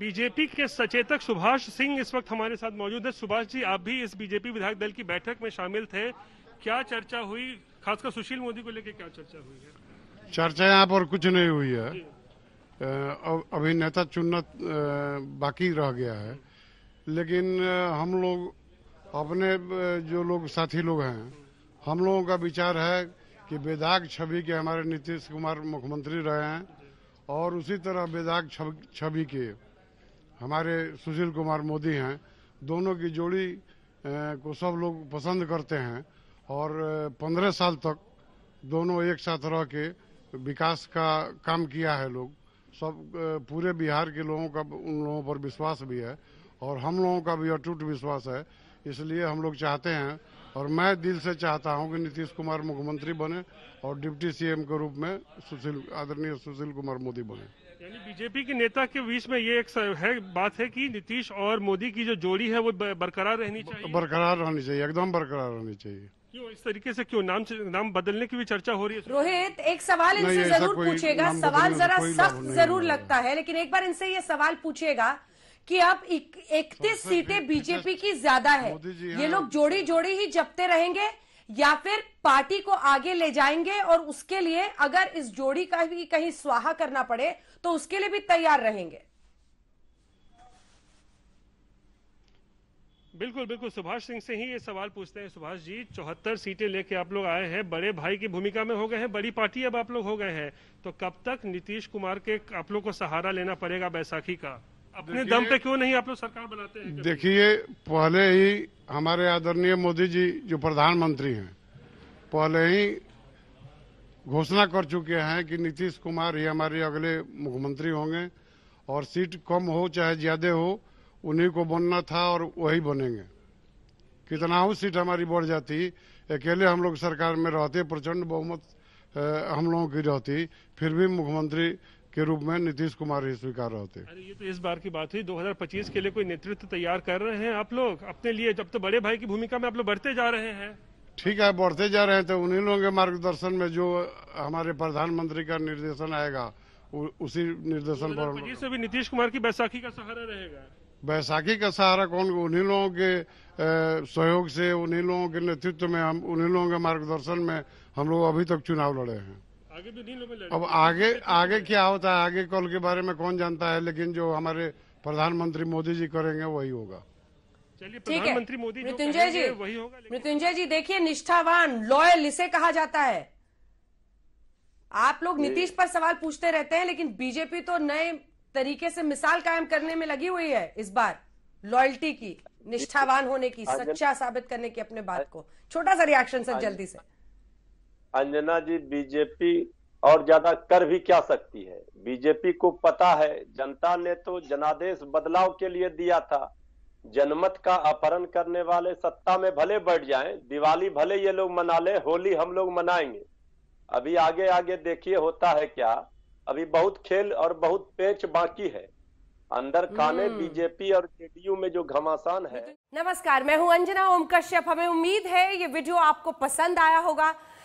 BJP के सचेतक सुभाष सिंह इस वक्त हमारे साथ मौजूद है सुभाष जी आप भी इस बीजेपी विधायक दल की बैठक में शामिल थे क्या चर्चा हुई खासकर सुशील मोदी को लेकर क्या चर्चा हुई है चर्चा यहाँ पर कुछ नहीं हुई है अभी नेता चुनना बाकी रह गया है लेकिन हम लोग अपने जो लोग साथी लोग हैं हम लोगों का विचार है कि बेदाग छवि के हमारे नीतीश कुमार मुख्यमंत्री रहे हैं और उसी तरह बेदाग छवि के हमारे सुशील कुमार मोदी हैं दोनों की जोड़ी को सब लोग पसंद करते हैं और पंद्रह साल तक दोनों एक साथ रह के विकास का काम किया है लोग सब पूरे बिहार के लोगों का उन लोगों पर विश्वास भी है और हम लोगों का भी अटूट विश्वास है इसलिए हम लोग चाहते हैं और मैं दिल से चाहता हूं कि नीतीश कुमार मुख्यमंत्री बने और डिप्टी सीएम के रूप में सुशील आदरणीय सुशील कुमार मोदी बने यानी बीजेपी के नेता के बीच में ये एक है बात है कि नीतीश और मोदी की जो जोड़ी है वो बरकरार रहनी चाहिए बरकरार रहनी चाहिए एकदम बरकरार रहनी चाहिए क्यों इस तरीके से क्यों नाम नाम बदलने की भी चर्चा हो रही है रोहित एक सवाल इनसे जरूर पूछेगा सवाल जरा सख्त जरूर लगता है लेकिन एक बार इनसे ये सवाल पूछेगा कि अब इकतीस तो सीटें बीजेपी की ज्यादा है ये हाँ। लोग जोड़ी जोड़ी ही जपते रहेंगे या फिर पार्टी को आगे ले जाएंगे और उसके लिए अगर इस जोड़ी का भी कहीं स्वाहा करना पड़े तो उसके लिए भी तैयार रहेंगे बिल्कुल बिल्कुल सुभाष सिंह से ही ये सवाल पूछते हैं सुभाष जी चौहत्तर सीटें लेके आप लोग आए हैं बड़े भाई की भूमिका में हो गए हैं बड़ी पार्टी अब आप लोग हो गए हैं तो कब तक नीतीश कुमार के आप लोग को सहारा लेना पड़ेगा बैसाखी का अपने दम पे क्यों नहीं आप लोग सरकार बनाते हैं देखिए पहले ही हमारे आदरणीय मोदी जी जो प्रधानमंत्री हैं पहले ही घोषणा कर चुके हैं कि नीतीश कुमार ही हमारे अगले मुख्यमंत्री होंगे और सीट कम हो चाहे ज्यादा हो उन्हीं को बनना था और वही बनेंगे कितना ही सीट हमारी बढ़ जाती अकेले हम लोग सरकार में रहते प्रचंड बहुमत हम लोगों की रहती फिर भी मुख्यमंत्री के रूप में नीतीश कुमार ही स्वीकार होते अरे ये तो इस बार की बात हुई 2025 के लिए कोई नेतृत्व तैयार कर रहे हैं आप लोग अपने लिए जब तो बड़े भाई की भूमिका में आप लोग बढ़ते जा रहे हैं ठीक है बढ़ते जा रहे हैं तो उन्हीं लोगों के मार्गदर्शन में जो हमारे प्रधानमंत्री का निर्देशन आएगा उसी निर्देशन पर भी नीतीश कुमार की बैसाखी का सहारा रहेगा बैसाखी का सहारा कौन उन्हीं लोगों के सहयोग से उन्हीं लोगों के नेतृत्व में हम उन्हीं लोगों के मार्गदर्शन में हम लोग अभी तक चुनाव लड़े हैं आगे भी तो नहीं अब आगे आगे क्या होता है आगे कल के बारे में कौन जानता है लेकिन जो हमारे प्रधानमंत्री मोदी जी करेंगे वही होगा ठीक है मृत्युंजय जी वही होगा मृत्युंजय जी देखिए निष्ठावान लॉयल इसे कहा जाता है आप लोग नीतीश पर सवाल पूछते रहते हैं लेकिन बीजेपी तो नए तरीके से मिसाल कायम करने में लगी हुई है इस बार लॉयल्टी की निष्ठावान होने की सच्चा साबित करने की अपने बात को छोटा सा रिएक्शन सर जल्दी से अंजना जी बीजेपी और ज्यादा कर भी क्या सकती है बीजेपी को पता है जनता ने तो जनादेश बदलाव के लिए दिया था जनमत का अपहरण करने वाले सत्ता में भले बढ़ जाएं दिवाली भले ये लोग मना ले होली हम लोग मनाएंगे अभी आगे आगे देखिए होता है क्या अभी बहुत खेल और बहुत पेच बाकी है अंदर खाने बीजेपी हम्म। और जेडीयू में जो घमासान है नमस्कार मैं हूं अंजना ओम कश्यप हमें उम्मीद है ये वीडियो आपको पसंद आया होगा